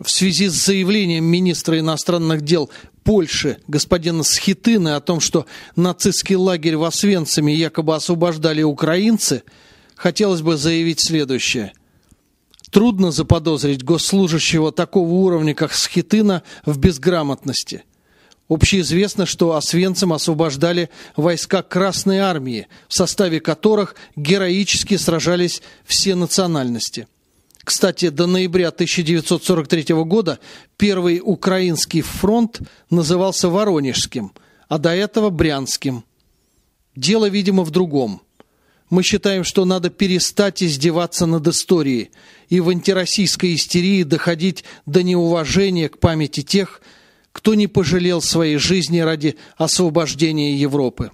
в связи с заявлением министра иностранных дел Польши господина Схитына о том, что нацистский лагерь в Освенциме якобы освобождали украинцы, хотелось бы заявить следующее. Трудно заподозрить госслужащего такого уровня, как Схитына, в безграмотности. Общеизвестно, что Освенцим освобождали войска Красной Армии, в составе которых героически сражались все национальности – кстати, до ноября 1943 года первый украинский фронт назывался Воронежским, а до этого Брянским. Дело, видимо, в другом. Мы считаем, что надо перестать издеваться над историей и в антироссийской истерии доходить до неуважения к памяти тех, кто не пожалел своей жизни ради освобождения Европы.